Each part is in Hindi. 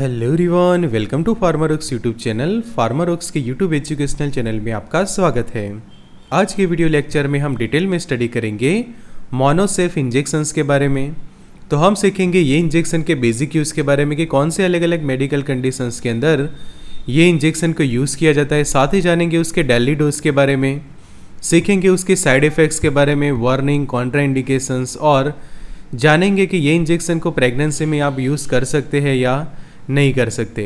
हेलो रिवान welcome to Pharmarox YouTube channel Pharmarox के यूट्यूब एजुकेशनल चैनल में आपका स्वागत है आज के वीडियो लेक्चर में हम डिटेल में स्टडी करेंगे मोनोसेफ इंजेक्शन्स के बारे में तो हम सीखेंगे ये इंजेक्शन के बेसिक यूज़ के बारे में कि कौन से अलग अलग मेडिकल कंडीशंस के अंदर ये इंजेक्शन को यूज़ किया जाता है साथ ही जानेंगे उसके डेली डोज के बारे में सीखेंगे उसके साइड इफ़ेक्ट्स के बारे में वार्निंग कॉन्ट्राइंडिकेशंस और जानेंगे कि ये इंजेक्शन को प्रेगनेंसी में आप यूज़ कर सकते हैं या नहीं कर सकते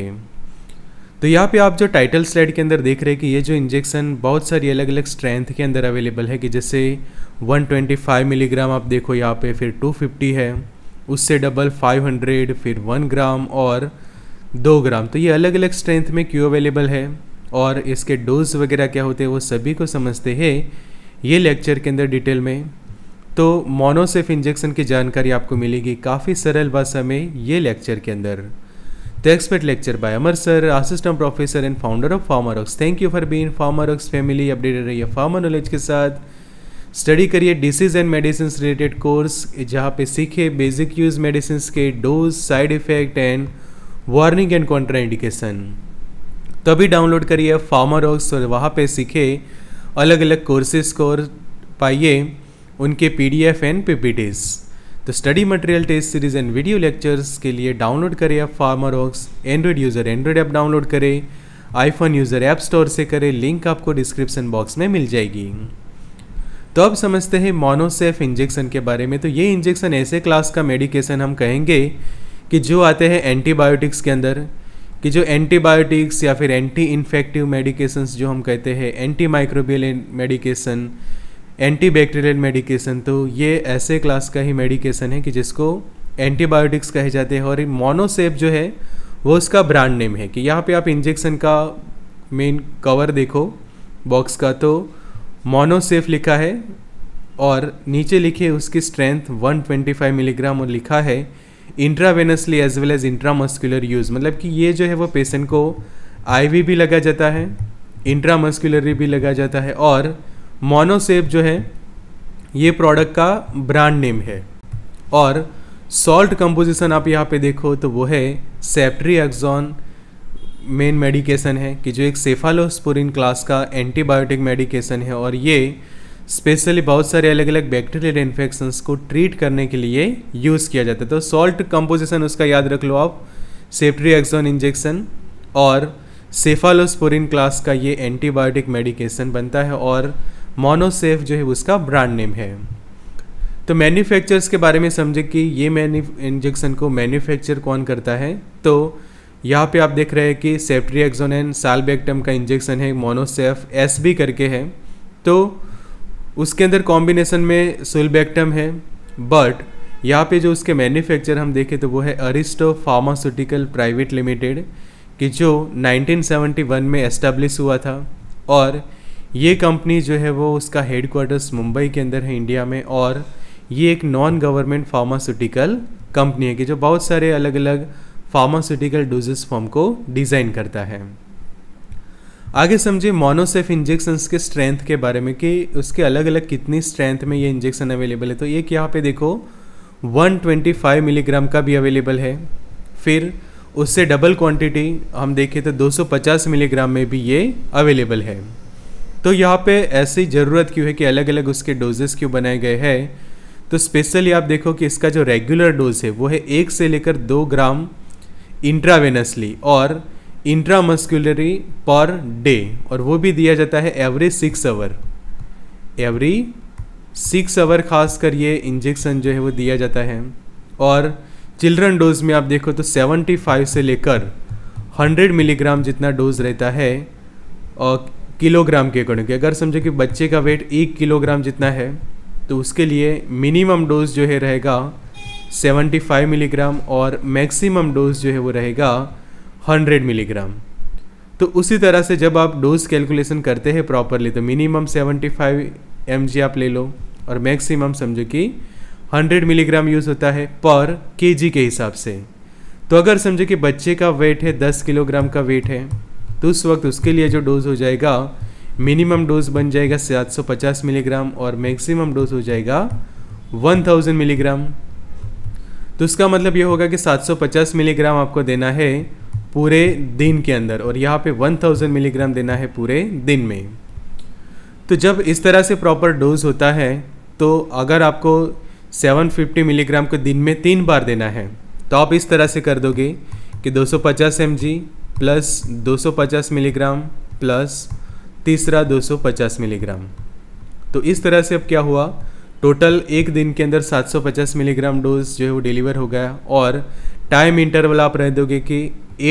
तो यहाँ पे आप जो टाइटल स्लाइड के अंदर देख रहे हैं कि ये जो इंजेक्शन बहुत सारी अलग अलग स्ट्रेंथ के अंदर अवेलेबल है कि जैसे 125 मिलीग्राम आप देखो यहाँ पे फिर 250 है उससे डबल 500 फिर 1 ग्राम और 2 ग्राम तो ये अलग अलग स्ट्रेंथ में क्यों अवेलेबल है और इसके डोज वगैरह क्या होते हैं वो सभी को समझते हैं ये लेक्चर के अंदर डिटेल में तो मोनोसेफ इंजेक्शन की जानकारी आपको मिलेगी काफ़ी सरल भाषा में ये लेक्चर के अंदर The expert lecture by Amar sir, assistant professor and founder of thank Thank you for being Pharmarox family. Updated रहिए फार्मर नॉलेज के साथ स्टडी करिए disease and medicine related course जहाँ पे सीखे बेसिक यूज मेडिसिन के dose side effect and warning and contraindication तभी डाउनलोड करिए फार्मारोक्स और वहाँ पे सीखे अलग अलग कोर्सेज को पाइए उनके पीडीएफ एंड पीपीटीज़ तो study material test series and video lectures के लिए डाउनलोड करें आप Pharmarox Android user Android app download करें आईफोन यूज़र ऐप स्टोर से करें लिंक आपको डिस्क्रिप्शन बॉक्स में मिल जाएगी तो अब समझते हैं मोनोसेफ इंजेक्शन के बारे में तो ये इंजेक्शन ऐसे क्लास का मेडिकेशन हम कहेंगे कि जो आते हैं एंटीबायोटिक्स के अंदर कि जो एंटीबायोटिक्स या फिर एंटी इन्फेक्टिव मेडिकेशंस जो हम कहते हैं anti microbial medication anti bacterial medication तो ये ऐसे क्लास का ही मेडिकेशन है कि जिसको एंटीबायोटिक्स कहे जाते हैं और मोनोसेप जो है वो उसका ब्रांड नेम है कि यहाँ पे आप इंजेक्शन का मेन कवर देखो बॉक्स का तो मोनोसेफ लिखा है और नीचे लिखे उसकी स्ट्रेंथ 125 मिलीग्राम और लिखा है intravenously as well as intramuscular use मतलब कि ये जो है वो पेशेंट को आईवी भी लगा जाता है इंट्रामस्कुलरी भी लगा जाता है और मोनोसेप जो है ये प्रोडक्ट का ब्रांड नेम है और सॉल्ट कंपोजिशन आप यहाँ पे देखो तो वो है सेप्ट्री एक्जॉन मेन मेडिकेशन है कि जो एक सेफालोस्पोरिन क्लास का एंटीबायोटिक मेडिकेशन है और ये स्पेशली बहुत सारे अलग अलग बैक्टीरियल इन्फेक्शंस को ट्रीट करने के लिए यूज़ किया जाता है तो सॉल्ट कंपोजिशन उसका याद रख लो आप सेफ्ट्री एक्जॉन इंजेक्शन और सेफालोस्पोरिन क्लास का ये एंटीबायोटिक मेडिकेशन बनता है और मोनोसेफ जो है उसका ब्रांड नेम है तो मैन्युफैक्चरर्स के बारे में समझे कि ये मैन्यू इंजेक्शन को मैन्युफैक्चर कौन करता है तो यहाँ पे आप देख रहे हैं कि सेप्ट्रियाक्सोन एंड सालबेक्टम का इंजेक्शन है मोनोसेफ एस बी करके है तो उसके अंदर कॉम्बिनेशन में सुलबेक्टम है बट यहाँ पे जो उसके मैन्युफैक्चर हम देखें तो वो है अरिस्टो फार्मास्यूटिकल प्राइवेट लिमिटेड कि जो 1971 में एस्टेब्लिश हुआ था और ये कंपनी जो है वो उसका हेडक्वार्टर्स मुंबई के अंदर है इंडिया में और ये एक नॉन गवर्नमेंट फार्मास्यूटिकल कंपनी है कि जो बहुत सारे अलग अलग फार्मास्यूटिकल डोजेस फॉर्म को डिज़ाइन करता है आगे समझे मोनोसेफ इंजेक्शंस के स्ट्रेंथ के बारे में कि उसके अलग अलग कितनी स्ट्रेंथ में ये इंजेक्शन अवेलेबल है तो एक यहाँ पे देखो 125 मिलीग्राम का भी अवेलेबल है फिर उससे डबल क्वांटिटी हम देखें तो 250 मिलीग्राम में भी ये अवेलेबल है तो यहाँ पे ऐसी ज़रूरत क्यों है कि अलग अलग उसके डोजेस क्यों बनाए गए हैं तो स्पेशली आप देखो कि इसका जो रेगुलर डोज है वो है एक से लेकर दो ग्राम इंट्रावेनसली और इंट्रामस्कुलरी पर डे और वो भी दिया जाता है every six hour every six hour खास कर ये इंजेक्शन जो है वो दिया जाता है और चिल्ड्रन डोज में आप देखो तो 75 से लेकर 100 मिलीग्राम जितना डोज रहता है और किलोग्राम के अकॉर्डिंग अगर समझो कि बच्चे का वेट एक किलोग्राम जितना है तो उसके लिए मिनिमम डोज जो है रहेगा 75 मिलीग्राम और मैक्सिमम डोज जो है वो रहेगा 100 मिलीग्राम तो उसी तरह से जब आप डोज कैलकुलेशन करते हैं प्रॉपरली तो मिनिमम 75 एम आप ले लो और मैक्सिमम समझो कि 100 मिलीग्राम यूज़ होता है पर जी के हिसाब से तो अगर समझो कि बच्चे का वेट है 10 किलोग्राम का वेट है तो उस वक्त उसके लिए जो डोज़ हो जाएगा मिनिमम डोज बन जाएगा 750 मिलीग्राम और मैक्सिमम डोज हो जाएगा 1000 मिलीग्राम तो उसका मतलब ये होगा कि 750 मिलीग्राम आपको देना है पूरे दिन के अंदर और यहाँ पे 1000 मिलीग्राम देना है पूरे दिन में तो जब इस तरह से प्रॉपर डोज होता है तो अगर आपको 750 मिलीग्राम को दिन में तीन बार देना है तो आप इस तरह से कर दोगे कि 250 सौ प्लस 250 मिलीग्राम प्लस तीसरा 250 मिलीग्राम तो इस तरह से अब क्या हुआ टोटल एक दिन के अंदर 750 मिलीग्राम डोज जो है वो डिलीवर हो गया और टाइम इंटरवल आप रह दोगे कि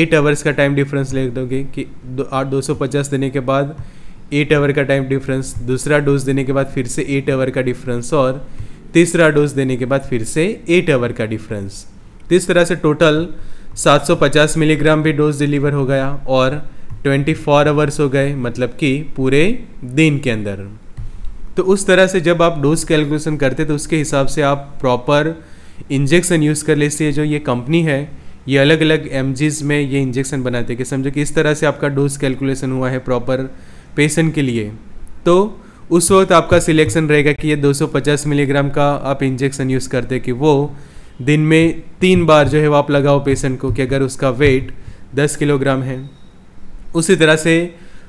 एट आवर्स का टाइम डिफरेंस ले दोगे कि दो सौ पचास देने के बाद एट आवर का टाइम डिफरेंस दूसरा डोज देने के बाद फिर से एट आवर का डिफरेंस और तीसरा डोज देने के बाद फिर से एट आवर का डिफरेंस तो इस तरह से टोटल 750 मिलीग्राम भी डोज डिलीवर हो गया और 24 फोर आवर्स हो गए मतलब कि पूरे दिन के अंदर तो उस तरह से जब आप डोज कैलकुलेशन करते तो उसके हिसाब से आप प्रॉपर इंजेक्शन यूज़ कर लेते हैं जो ये कंपनी है ये अलग अलग एम में ये इंजेक्शन बनाते हैं कि समझो कि इस तरह से आपका डोज कैलकुलेशन हुआ है प्रॉपर पेशेंट के लिए तो उस वक्त आपका सिलेक्शन रहेगा कि ये 250 मिलीग्राम का आप इंजेक्शन यूज़ करते कि वो दिन में तीन बार जो है वो आप लगाओ पेशेंट को कि अगर उसका वेट दस किलोग्राम है उसी तरह से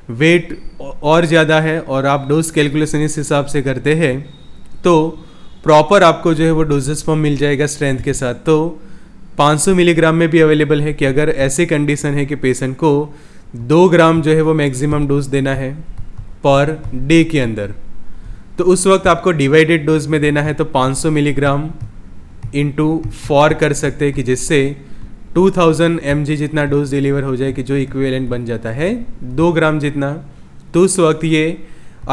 वेट और ज़्यादा है और आप डोज कैलकुलेशन इस हिसाब से करते हैं तो प्रॉपर आपको जो है वो डोजेस पर मिल जाएगा स्ट्रेंथ के साथ तो 500 मिलीग्राम में भी अवेलेबल है कि अगर ऐसे कंडीशन है कि पेशेंट को दो ग्राम जो है वो मैक्सिमम डोज देना है पर डे के अंदर तो उस वक्त आपको डिवाइडेड डोज में देना है तो 500 मिलीग्राम इंटू फॉर कर सकते हैं कि जिससे 2000 थाउजेंड जितना डोज डिलीवर हो जाए कि जो इक्विवेलेंट बन जाता है दो ग्राम जितना तो उस वक्त ये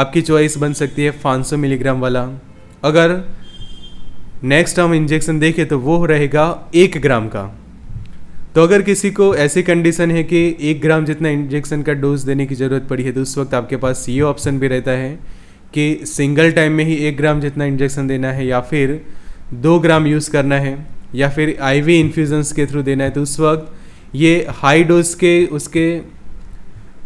आपकी चॉइस बन सकती है 500 मिलीग्राम वाला अगर नेक्स्ट हम इंजेक्शन देखें तो वो रहेगा एक ग्राम का तो अगर किसी को ऐसी कंडीशन है कि एक ग्राम जितना इंजेक्शन का डोज देने की ज़रूरत पड़ी है तो उस वक्त आपके पास ये ऑप्शन भी रहता है कि सिंगल टाइम में ही एक ग्राम जितना इंजेक्शन देना है या फिर दो ग्राम यूज़ करना है या फिर आईवी इन्फ्यूज़न्स के थ्रू देना है तो उस वक्त ये हाई डोज के उसके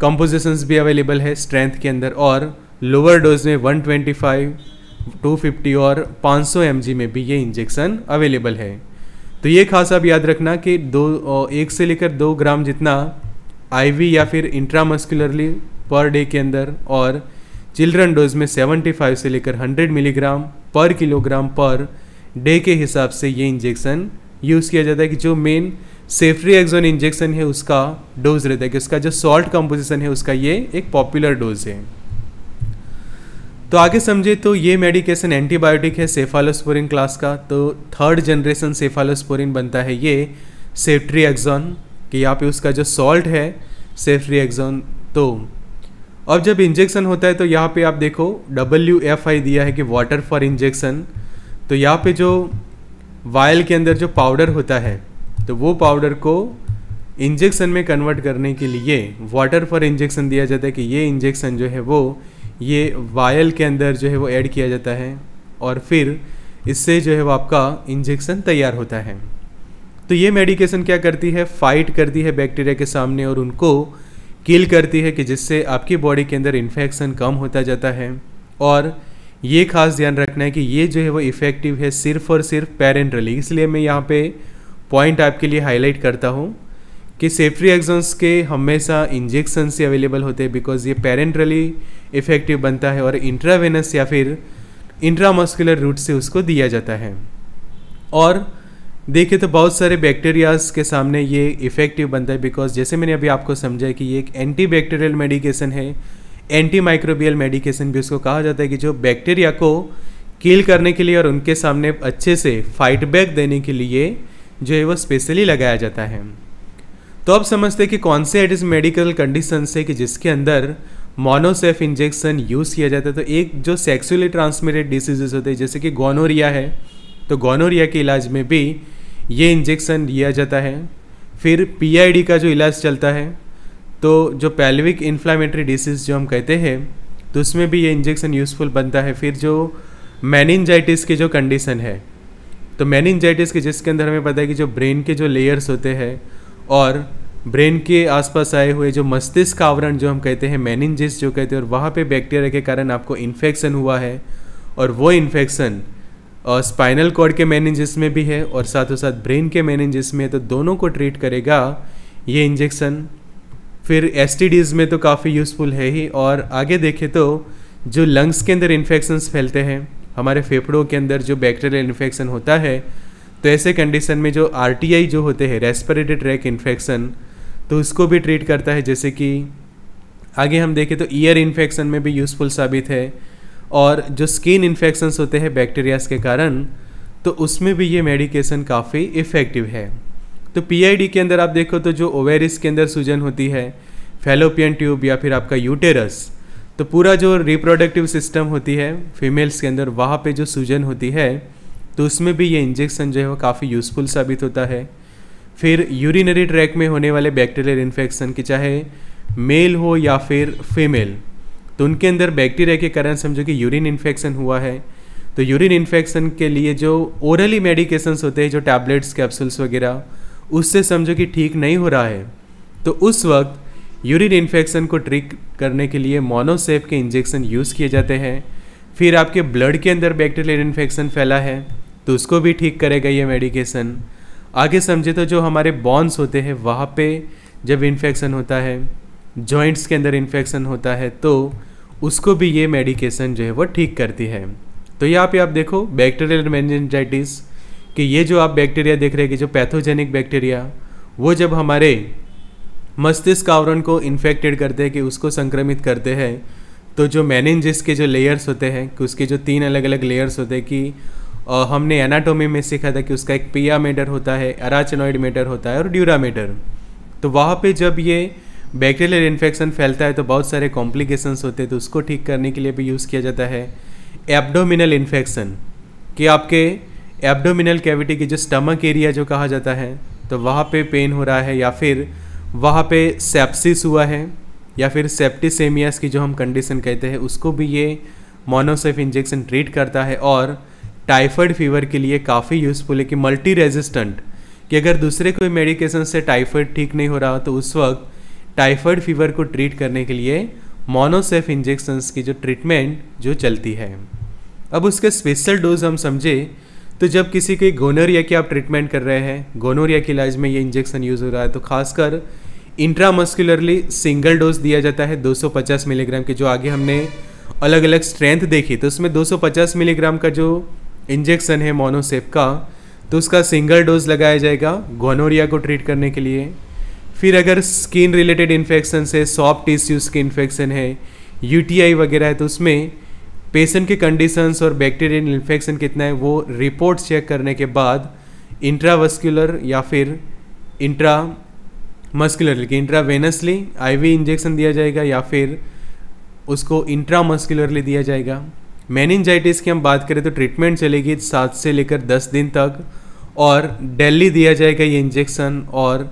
कंपोजिशंस भी अवेलेबल है स्ट्रेंथ के अंदर और लोअर डोज में 125, 250 और 500 सौ में भी ये इंजेक्शन अवेलेबल है तो ये खास आप याद रखना कि दो एक से लेकर दो ग्राम जितना आईवी या फिर इंट्रामस्कुलरली पर डे के अंदर और चिल्ड्रन डोज में 75 से लेकर 100 मिलीग्राम पर किलोग्राम पर डे के हिसाब से ये इंजेक्शन यूज़ किया जाता है कि जो मेन सेफ्री एक्जोन इंजेक्शन है उसका डोज रहता है कि उसका जो सॉल्ट कंपोजिशन है उसका ये एक पॉपुलर डोज है तो आगे समझे तो ये मेडिकेशन एंटीबायोटिक है सेफालोस्पोरिन क्लास का तो थर्ड जनरेशन सेफालोस्पोरिन बनता है ये सेफ्ट्री एक्जोन कि यहाँ पे उसका जो सॉल्ट है सेफ्ट्री एक्जोन तो अब जब इंजेक्शन होता है तो यहाँ पे आप देखो डब्ल्यू एफ आई दिया है कि वाटर फॉर इंजेक्शन तो यहाँ पे जो वायल के अंदर जो पाउडर होता है तो वो पाउडर को इंजेक्शन में कन्वर्ट करने के लिए वाटर फॉर इंजेक्शन दिया जाता है कि ये इंजेक्शन जो है वो ये वायल के अंदर जो है वो ऐड किया जाता है और फिर इससे जो है वो आपका इंजेक्शन तैयार होता है तो ये मेडिकेशन क्या करती है फाइट करती है बैक्टीरिया के सामने और उनको किल करती है कि जिससे आपकी बॉडी के अंदर इन्फेक्शन कम होता जाता है और ये खास ध्यान रखना है कि ये जो है वो इफ़ेक्टिव है सिर्फ और सिर्फ पेरेंटरली इसलिए मैं यहाँ पे पॉइंट आपके लिए हाईलाइट करता हूँ कि सेफ्री एक्जॉन्स के हमेशा इंजेक्शन से अवेलेबल होते हैं बिकॉज ये पेरेंटरली इफ़ेक्टिव बनता है और इंट्रावेनस या फिर इंट्रामस्कुलर रूट से उसको दिया जाता है और देखिए तो बहुत सारे बैक्टीरियाज के सामने ये इफ़ेक्टिव बनता है बिकॉज जैसे मैंने अभी आपको समझा कि ये एक एंटी बैक्टीरियल मेडिकेशन है एंटी माइक्रोबियल मेडिकेशन भी उसको कहा जाता है कि जो बैक्टीरिया को किल करने के लिए और उनके सामने अच्छे से फाइट बैक देने के लिए जो है वो स्पेशली लगाया जाता है तो अब समझते हैं कि कौन से एडिस मेडिकल कंडीशन है कि जिसके अंदर मोनोसेफ इंजेक्शन यूज़ किया जाता है तो एक जो सेक्सुअली ट्रांसमिटेड डिसीजेज होते हैं जैसे कि गोनोरिया है तो गोनोरिया के इलाज में भी ये इंजेक्शन लिया जाता है फिर पीआईडी का जो इलाज चलता है तो जो पैल्विक इन्फ्लामेटरी डिसीज़ जो हम कहते हैं तो उसमें भी ये इंजेक्शन यूज़फुल बनता है फिर जो मैनिनजाइटिस की जो कंडीशन है तो मैनिनजाइटिस के जिसके अंदर हमें पता है कि जो ब्रेन के जो लेयर्स होते हैं और ब्रेन के आसपास आए हुए जो मस्तिष्क आवरण जो हम कहते हैं मैनिनजिस जो कहते हैं और वहाँ पे बैक्टीरिया के कारण आपको इन्फेक्शन हुआ है और वो इन्फेक्शन और स्पाइनल कॉर्ड के मैनेजिस में भी है और साथों साथ ब्रेन के मैनेजिस में है तो दोनों को ट्रीट करेगा ये इंजेक्शन फिर एस में तो काफ़ी यूज़फुल है ही और आगे देखें तो जो लंग्स के अंदर इन्फेक्शंस फैलते हैं हमारे फेफड़ों के अंदर जो बैक्टीरियल इन्फेक्शन होता है तो ऐसे कंडीशन में जो आर जो होते हैं रेस्परेटरी ट्रैक इन्फेक्शन तो उसको भी ट्रीट करता है जैसे कि आगे हम देखें तो ईयर इन्फेक्शन में भी यूज़फुल साबित है और जो स्किन इन्फेक्शंस होते हैं बैक्टीरियाज के कारण तो उसमें भी ये मेडिकेशन काफ़ी इफ़ेक्टिव है तो पीआईडी के अंदर आप देखो तो जो ओवेरिस के अंदर सूजन होती है फेलोपियन ट्यूब या फिर आपका यूटेरस तो पूरा जो रिप्रोडक्टिव सिस्टम होती है फीमेल्स के अंदर वहाँ पे जो सूजन होती है तो उसमें भी ये इंजेक्शन जो है वो काफ़ी यूज़फुल साबित होता है फिर यूरिनरी ट्रैक में होने वाले बैक्टीरियल इन्फेक्शन की चाहे मेल हो या फिर फीमेल तो उनके अंदर बैक्टीरिया के कारण समझो कि यूरिन इन्फेक्शन हुआ है तो यूरिन इन्फेक्शन के लिए जो ओरली मेडिकेशंस होते हैं जो टैबलेट्स कैप्सूल्स वगैरह उससे समझो कि ठीक नहीं हो रहा है तो उस वक्त यूरिन इन्फेक्शन को ट्रीट करने के लिए मोनोसेप के इंजेक्शन यूज़ किए जाते हैं फिर आपके ब्लड के अंदर बैक्टीरियल इन्फेक्शन फैला है तो उसको भी ठीक करेगा ये मेडिकेशन आगे समझे तो जो हमारे बॉन्स होते हैं वहाँ पे जब इन्फेक्शन होता है जॉइंट्स के अंदर इन्फेक्शन होता है तो उसको भी ये मेडिकेशन जो है वो ठीक करती है तो यहाँ पे आप देखो बैक्टीरियल मैनजाइटिस कि ये जो आप बैक्टीरिया देख रहे हैं कि जो पैथोजेनिक बैक्टीरिया वो जब हमारे मस्तिष्क आवरण को इन्फेक्टेड करते हैं कि उसको संक्रमित करते हैं तो जो मैनेंजिस के जो लेयर्स होते हैं कि उसके जो तीन अलग अलग लेयर्स होते हैं कि हमने एनाटोमी में सीखा था कि उसका एक पिया मेटर होता है अराचनॉइड मेटर होता है और ड्यूरा मेटर तो वहाँ पे जब ये बैक्टीरियल इन्फेक्शन फैलता है तो बहुत सारे कॉम्प्लिकेशंस होते हैं तो उसको ठीक करने के लिए भी यूज़ किया जाता है एब्डोमिनल इन्फेक्शन कि आपके एब्डोमिनल कैविटी के जो स्टमक एरिया जो कहा जाता है तो वहाँ पे पेन हो रहा है या फिर वहाँ पे सेप्सिस हुआ है या फिर सेप्टिसेमियास की जो हम कंडीशन कहते हैं उसको भी ये मोनोसेफ इंजेक्शन ट्रीट करता है और टाइफाइड फीवर के लिए काफ़ी यूज़फुल है कि मल्टी रेजिस्टेंट कि अगर दूसरे कोई मेडिकेशन से टाइफाइड ठीक नहीं हो रहा तो उस वक्त टाइफाइड फीवर को ट्रीट करने के लिए मोनोसेफ इंजेक्शंस की जो ट्रीटमेंट जो चलती है अब उसके स्पेशल डोज हम समझे तो जब किसी के गोनोरिया की आप ट्रीटमेंट कर रहे हैं गोनोरिया के इलाज में ये इंजेक्शन यूज़ हो रहा है तो खासकर इंट्रामस्कुलरली सिंगल डोज दिया जाता है 250 मिलीग्राम के जो आगे हमने अलग अलग स्ट्रेंथ देखी तो उसमें 250 मिलीग्राम का जो इंजेक्शन है मोनोसेप का तो उसका सिंगल डोज लगाया जाएगा गोनोरिया को ट्रीट करने के लिए फिर अगर स्किन रिलेटेड इन्फेक्शन है सॉफ्ट टिश्यूज़ के इन्फेक्शन है यूटीआई वगैरह है तो उसमें पेशेंट के कंडीशंस और बैक्टीरियल इन्फेक्शन कितना है वो रिपोर्ट चेक करने के बाद इंट्रावस्कुलर या फिर इंट्रा मस्कुलर लेकिन इंट्रावेनसली आईवी इंजेक्शन दिया जाएगा या फिर उसको इंट्रा मस्कुलरली दिया जाएगा मेनिनजाइटिस की हम बात करें तो ट्रीटमेंट चलेगी सात से लेकर दस दिन तक और डेली दिया जाएगा ये इंजेक्शन और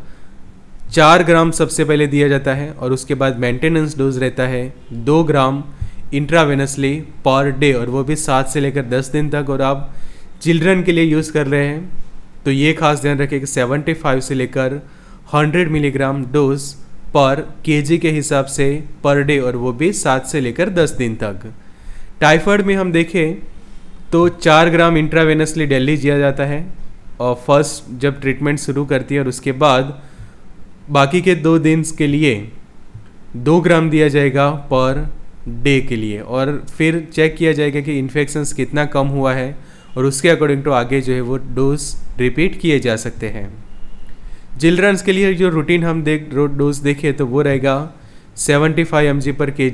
चार ग्राम सबसे पहले दिया जाता है और उसके बाद मेंटेनेंस डोज रहता है दो ग्राम इंट्रावेनसली पर डे और वो भी सात से लेकर दस दिन तक और आप चिल्ड्रन के लिए यूज़ कर रहे हैं तो ये खास ध्यान रखें कि सेवेंटी फाइव से लेकर हंड्रेड मिलीग्राम डोज पर के के हिसाब से पर डे और वो भी सात से लेकर दस दिन तक टाइफाइड में हम देखें तो चार ग्राम इंट्रावेनसली डेली दिया जाता है और फर्स्ट जब ट्रीटमेंट शुरू करती है और उसके बाद बाकी के दो दिन के लिए दो ग्राम दिया जाएगा पर डे के लिए और फिर चेक किया जाएगा कि इन्फेक्शंस कितना कम हुआ है और उसके अकॉर्डिंग टू आगे जो है वो डोज रिपीट किए जा सकते हैं चिल्ड्रंस के लिए जो रूटीन हम देख डोज देखें तो वो रहेगा 75 फाइव पर के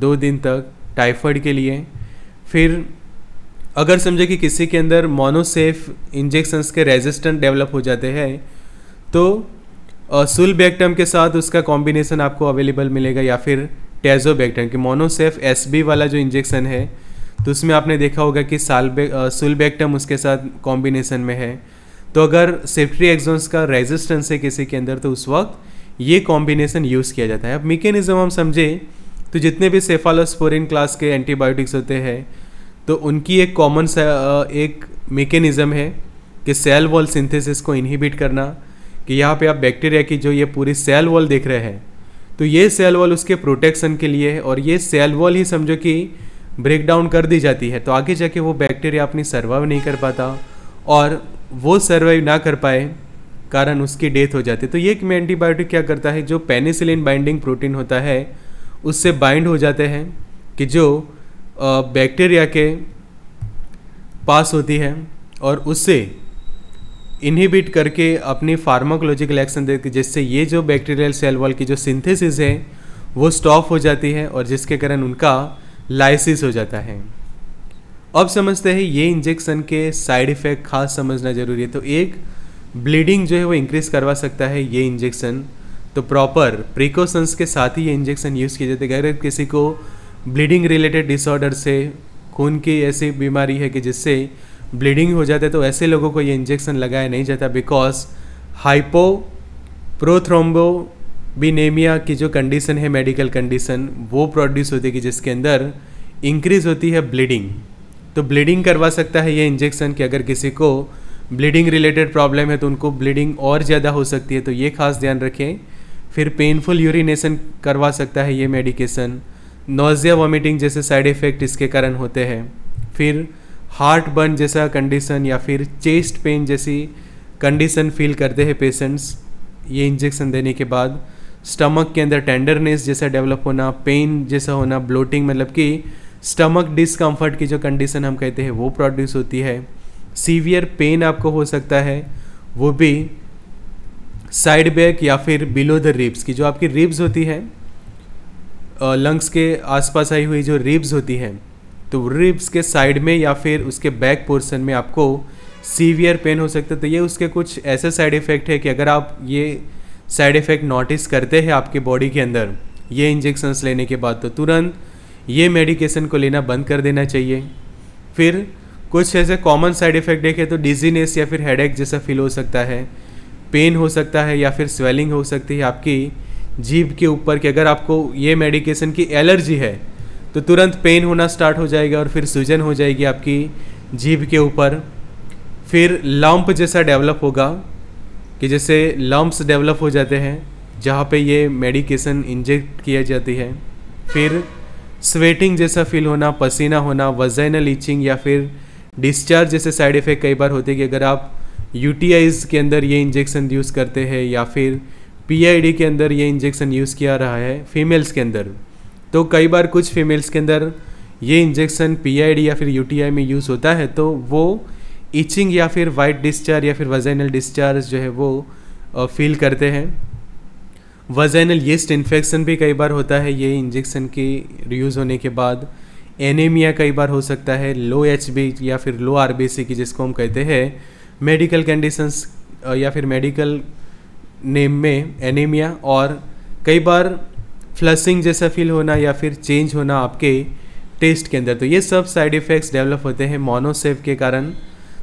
दो दिन तक टाइफाइड के लिए फिर अगर समझे कि किसी के अंदर मोनोसेफ इंजेक्शंस के रेजिस्टेंट डेवलप हो जाते हैं तो सुल के साथ उसका कॉम्बिनेशन आपको अवेलेबल मिलेगा या फिर टेजो बैक्टम के मोनोसेफ एस वाला जो इंजेक्शन है तो उसमें आपने देखा होगा कि सालबे सुलबेक्टम उसके साथ कॉम्बिनेशन में है तो अगर सेफ्टी एक्जोन्स का रेजिस्टेंस है किसी के अंदर तो उस वक्त ये कॉम्बिनेशन यूज़ किया जाता है अब मेकेनिज़म हम समझें तो जितने भी सेफालोस्पोरिन क्लास के एंटीबायोटिक्स होते हैं तो उनकी एक कॉमन एक मेकेनिज़म है कि सेल वॉल सिंथेसिस को इनहिबिट करना कि यहाँ पे आप बैक्टीरिया की जो ये पूरी सेल वॉल देख रहे हैं तो ये सेल वॉल उसके प्रोटेक्शन के लिए है और ये सेल वॉल ही समझो कि ब्रेक डाउन कर दी जाती है तो आगे जाके वो बैक्टीरिया अपनी सर्वाइव नहीं कर पाता और वो सर्वाइव ना कर पाए कारण उसकी डेथ हो जाती है तो ये एक में एंटीबायोटिक क्या करता है जो पेनिसिलिन बाइंडिंग प्रोटीन होता है उससे बाइंड हो जाते हैं कि जो बैक्टीरिया के पास होती है और उससे इनहिबिट करके अपनी फार्माकोलॉजिकल एक्शन देते जिससे ये जो बैक्टीरियल सेल वॉल की जो सिंथेसिस है वो स्टॉप हो जाती है और जिसके कारण उनका लाइसिस हो जाता है अब समझते हैं ये इंजेक्शन के साइड इफ़ेक्ट खास समझना जरूरी है तो एक ब्लीडिंग जो है वो इंक्रीज़ करवा सकता है ये इंजेक्शन तो प्रॉपर प्रिकॉशंस के साथ ही ये इंजेक्शन यूज़ किए जाते हैं अगर किसी को ब्लीडिंग रिलेटेड डिसऑर्डर से खून की ऐसी बीमारी है कि जिससे ब्लीडिंग हो जाता है तो ऐसे लोगों को ये इंजेक्शन लगाया नहीं जाता बिकॉज हाइपो प्रोथ्रोम्बो बीनेमिया की जो कंडीशन है मेडिकल कंडीशन वो प्रोड्यूस होती है कि जिसके अंदर इंक्रीज होती है ब्लीडिंग तो ब्लीडिंग करवा सकता है ये इंजेक्शन कि अगर किसी को ब्लीडिंग रिलेटेड प्रॉब्लम है तो उनको ब्लीडिंग और ज़्यादा हो सकती है तो ये खास ध्यान रखें फिर पेनफुल यूरिनेशन करवा सकता है ये मेडिकेशन नोज़िया वॉमिटिंग जैसे साइड इफ़ेक्ट इसके कारण होते हैं फिर हार्ट बर्न जैसा कंडीशन या फिर चेस्ट पेन जैसी कंडीशन फील करते हैं पेशेंट्स ये इंजेक्शन देने के बाद स्टमक के अंदर टेंडरनेस जैसा डेवलप होना पेन जैसा होना ब्लोटिंग मतलब कि स्टमक डिसकम्फर्ट की जो कंडीशन हम कहते हैं वो प्रोड्यूस होती है सीवियर पेन आपको हो सकता है वो भी साइड बैक या फिर बिलो द रिब्स की जो आपकी रिब्स होती है लंग्स के आसपास आई हुई जो रिब्स होती हैं तो रिब्स के साइड में या फिर उसके बैक पोर्सन में आपको सीवियर पेन हो सकता है तो ये उसके कुछ ऐसे साइड इफ़ेक्ट है कि अगर आप ये साइड इफ़ेक्ट नोटिस करते हैं आपके बॉडी के अंदर ये इंजेक्शन्स लेने के बाद तो तुरंत ये मेडिकेशन को लेना बंद कर देना चाहिए फिर कुछ ऐसे कॉमन साइड इफ़ेक्ट देखें तो डिजीनेस या फिर हेडेक जैसा फील हो सकता है पेन हो सकता है या फिर स्वेलिंग हो सकती है आपकी जीभ के ऊपर कि अगर आपको ये मेडिकेशन की एलर्जी है तो तुरंत पेन होना स्टार्ट हो जाएगा और फिर सूजन हो जाएगी आपकी जीभ के ऊपर फिर लम्प जैसा डेवलप होगा कि जैसे लम्ब्स डेवलप हो जाते हैं जहाँ पे ये मेडिकेशन इंजेक्ट किया जाती है फिर स्वेटिंग जैसा फील होना पसीना होना वजाइनल इचिंग या फिर डिस्चार्ज जैसे साइड इफ़ेक्ट कई बार होते हैं कि अगर आप यू के अंदर ये इंजेक्शन यूज़ करते हैं या फिर पी के अंदर ये इंजेक्शन यूज़ किया रहा है फीमेल्स के अंदर तो कई बार कुछ फीमेल्स के अंदर ये इंजेक्शन पीआईडी या फिर यूटीआई में यूज़ होता है तो वो इचिंग या फिर वाइट डिस्चार्ज या फिर वजाइनल डिस्चार्ज जो है वो फील करते हैं वजाइनल येस्ट इन्फेक्शन भी कई बार होता है ये इंजेक्शन के यूज़ होने के बाद एनेमिया कई बार हो सकता है लो एच या फिर लो आर की जिसको हम कहते हैं मेडिकल कंडीशंस या फिर मेडिकल नेम में एनीमिया और कई बार फ्लसिंग जैसा फील होना या फिर चेंज होना आपके टेस्ट के अंदर तो ये सब साइड इफ़ेक्ट्स डेवलप होते हैं मोनोसेव के कारण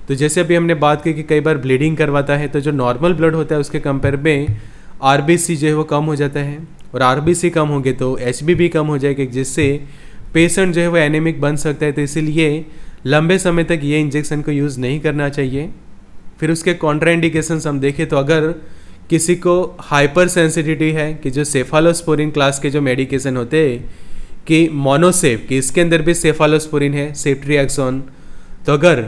तो जैसे अभी हमने बात की कि कई बार ब्लीडिंग करवाता है तो जो नॉर्मल ब्लड होता है उसके कंपेयर में आर जो है वो कम हो जाता है और आर कम होंगे तो एच भी कम हो जाएगी जिससे पेशेंट जो है वो एनेमिक बन सकता है तो इसीलिए लंबे समय तक ये इंजेक्शन को यूज़ नहीं करना चाहिए फिर उसके कॉन्ट्राइंडिकेशन हम देखें तो अगर किसी को हाइपर सेंसिटिविटी है कि जो सेफालोस्पोरिन क्लास के जो मेडिकेशन होते कि मोनोसेप कि इसके अंदर भी सेफालोस्पोरिन है सेप्ट्रियाक्सोन तो अगर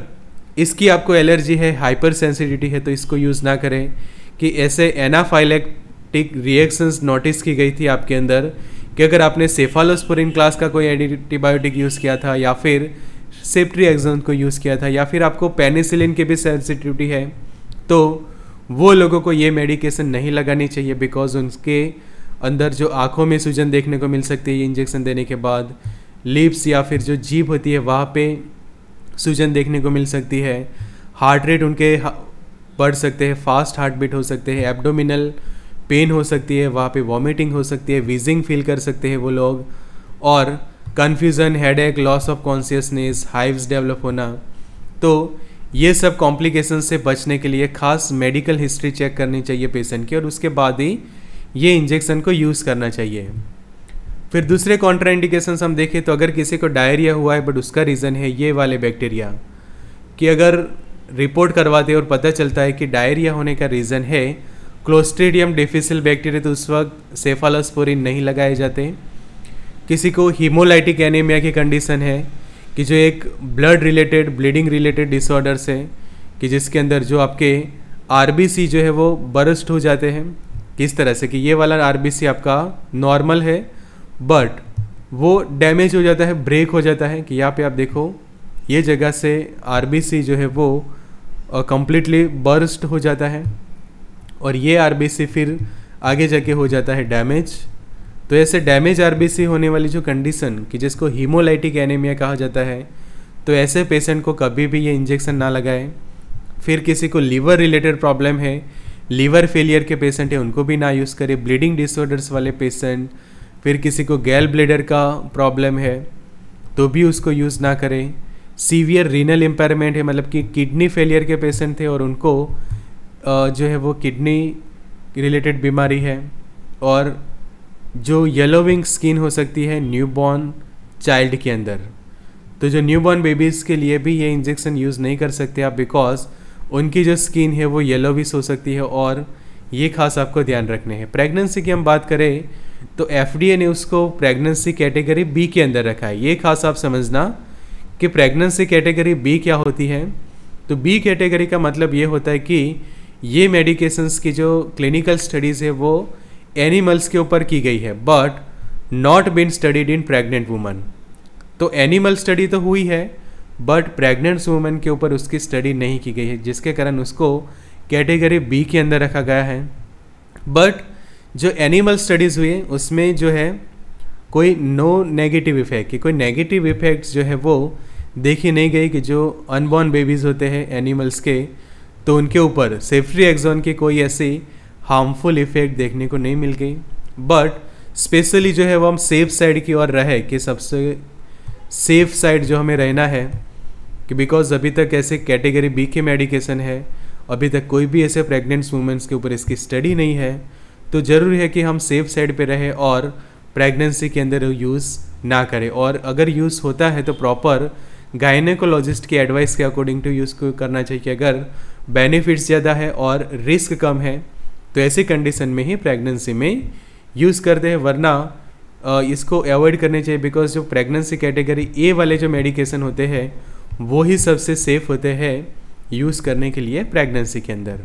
इसकी आपको एलर्जी है हाइपर सेंसिटिविटी है तो इसको यूज़ ना करें कि ऐसे एनाफाइलेक्टिक रिएक्शंस नोटिस की गई थी आपके अंदर कि अगर आपने सेफालोस्पोरिन क्लास का कोई एंटीबायोटिक यूज़ किया था या फिर सेप्ट्रियाक्सोन को यूज़ किया था या फिर आपको पेनिसिलिन की भी सेंसिटिविटी है तो वो लोगों को ये मेडिकेशन नहीं लगानी चाहिए बिकॉज उनके अंदर जो आँखों में सूजन देखने को मिल सकती है इंजेक्शन देने के बाद लिप्स या फिर जो जीभ होती है वहाँ पे सूजन देखने को मिल सकती है हार्ट रेट उनके बढ़ सकते हैं फास्ट हार्ट बीट हो सकते हैं एब्डोमिनल पेन हो सकती है वहाँ पे वॉमिटिंग हो सकती है वीजिंग फील कर सकते हैं वो लोग और confusion head loss of consciousness hives develop होना तो ये सब कॉम्प्लिकेशन से बचने के लिए खास मेडिकल हिस्ट्री चेक करनी चाहिए पेशेंट की और उसके बाद ही ये इंजेक्शन को यूज़ करना चाहिए फिर दूसरे कॉन्ट्राइंडिकेशंस हम देखें तो अगर किसी को डायरिया हुआ है बट उसका रीज़न है ये वाले बैक्टीरिया कि अगर रिपोर्ट करवाते और पता चलता है कि डायरिया होने का रीज़न है क्लोस्ट्रीडियम डिफिसल बैक्टीरिया तो उस वक्त सेफालोस्पोरिन नहीं लगाए जाते किसी को हीमोलाइटिक एनीमिया की कंडीशन है कि जो एक blood related bleeding related disorders है कि जिसके अंदर जो आपके आर जो है वो बर्स्ट हो जाते हैं किस तरह से कि ये वाला आर आपका नॉर्मल है बट वो डैमेज हो जाता है ब्रेक हो जाता है कि यहाँ पे आप देखो ये जगह से आर जो है वो कम्प्लीटली बर्स्ट हो जाता है और ये आर फिर आगे जाके हो जाता है डैमेज तो ऐसे डैमेज आरबीसी होने वाली जो कंडीशन कि जिसको हीमोलाइटिक एनीमिया कहा जाता है तो ऐसे पेशेंट को कभी भी ये इंजेक्शन ना लगाएं फिर किसी को लीवर रिलेटेड प्रॉब्लम है लीवर फेलियर के पेशेंट है उनको भी ना यूज़ करें ब्लीडिंग डिसऑर्डर्स वाले पेशेंट फिर किसी को गैल ब्लेडर का प्रॉब्लम है तो भी उसको यूज़ ना करें सीवियर रीनल इम्पेयरमेंट है मतलब कि किडनी फेलियर के पेशेंट थे और उनको जो है वो किडनी रिलेटेड बीमारी है और जो येलो विंग स्किन हो सकती है न्यूबॉर्न चाइल्ड के अंदर तो जो न्यूबॉर्न बेबीज़ के लिए भी ये इंजेक्शन यूज़ नहीं कर सकते आप बिकॉज उनकी जो स्किन है वो येलो भी हो सकती है और ये खास आपको ध्यान रखने हैं प्रेगनेंसी की हम बात करें तो एफ ने उसको प्रेगनेंसी कैटेगरी बी के अंदर रखा है ये खास आप समझना कि प्रेगनेंसी कैटेगरी बी क्या होती है तो बी कैटेगरी का मतलब ये होता है कि ये मेडिकेशंस की जो क्लिनिकल स्टडीज़ है वो एनिमल्स के ऊपर की गई है but not been studied in pregnant women तो एनिमल स्टडी तो हुई है बट प्रेग्नेंट वुमेन के ऊपर उसकी स्टडी नहीं की गई है जिसके कारण उसको कैटेगरी बी के अंदर रखा गया है बट जो एनिमल स्टडीज़ हुई है उसमें जो है कोई नो नेगेटिव इफ़ेक्ट कि कोई नेगेटिव इफ़ेक्ट्स जो है वो देखी नहीं गई कि जो अनबॉर्न बेबीज़ होते हैं एनिमल्स के तो उनके ऊपर सेफ्री एग्जोन की कोई ऐसी हार्मफुल इफ़ेक्ट देखने को नहीं मिल गई बट स्पेशली जो है वो हम सेफ साइड की ओर रहे कि सबसे सेफ साइड जो हमें रहना है कि बिकॉज अभी तक ऐसे कैटेगरी बी के मेडिकेशन है अभी तक कोई भी ऐसे प्रेग्नेंट्स वूमेंस के ऊपर इसकी स्टडी नहीं है तो ज़रूरी है कि हम सेफ साइड पे रहें और प्रेगनेंसी के अंदर यूज़ ना करें और अगर यूज़ होता है तो प्रॉपर गायनेकोलॉजिस्ट की एडवाइस के अकॉर्डिंग टू यूज़ करना चाहिए कि अगर बेनिफिट्स ज़्यादा है और रिस्क कम है तो ऐसे कंडीशन में ही प्रेगनेंसी में यूज़ करते हैं वरना इसको अवॉइड करने चाहिए बिकॉज जो प्रेगनेंसी कैटेगरी ए वाले जो मेडिकेशन होते हैं वो ही सबसे सेफ होते हैं यूज़ करने के लिए प्रेगनेंसी के अंदर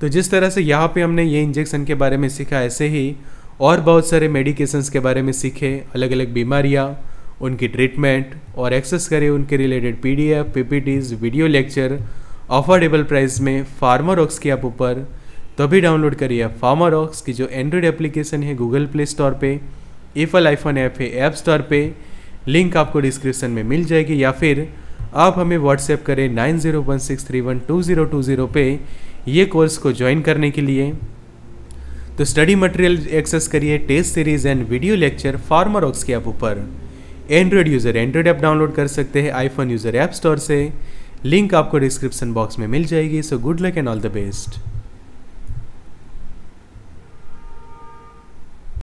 तो जिस तरह से यहाँ पे हमने ये इंजेक्शन के बारे में सीखा ऐसे ही और बहुत सारे मेडिकेशंस के बारे में सीखे अलग अलग बीमारियाँ उनकी ट्रीटमेंट और एक्सेस करें उनके related P D F video lecture affordable price में फार्मर ऑक्स की आप ऊपर तो अभी डाउनलोड करिए आप फार्मा रॉक्स की जो एंड्रॉयड एप्लीकेशन है गूगल प्ले स्टोर पर एफल आईफोन ऐप है ऐप स्टोर पर लिंक आपको डिस्क्रिप्शन में मिल जाएगी या फिर आप हमें व्हाट्सएप करें nine zero one six three one two zero two zero पे ये कोर्स को ज्वाइन करने के लिए तो स्टडी मटेरियल एक्सेस करिए test series and video lecture pharma के ऐप ऊपर Android user Android app download कर सकते हैं आईफोन यूज़र ऐप स्टोर से लिंक आपको डिस्क्रिप्शन बॉक्स में मिल जाएगी so good luck and all the best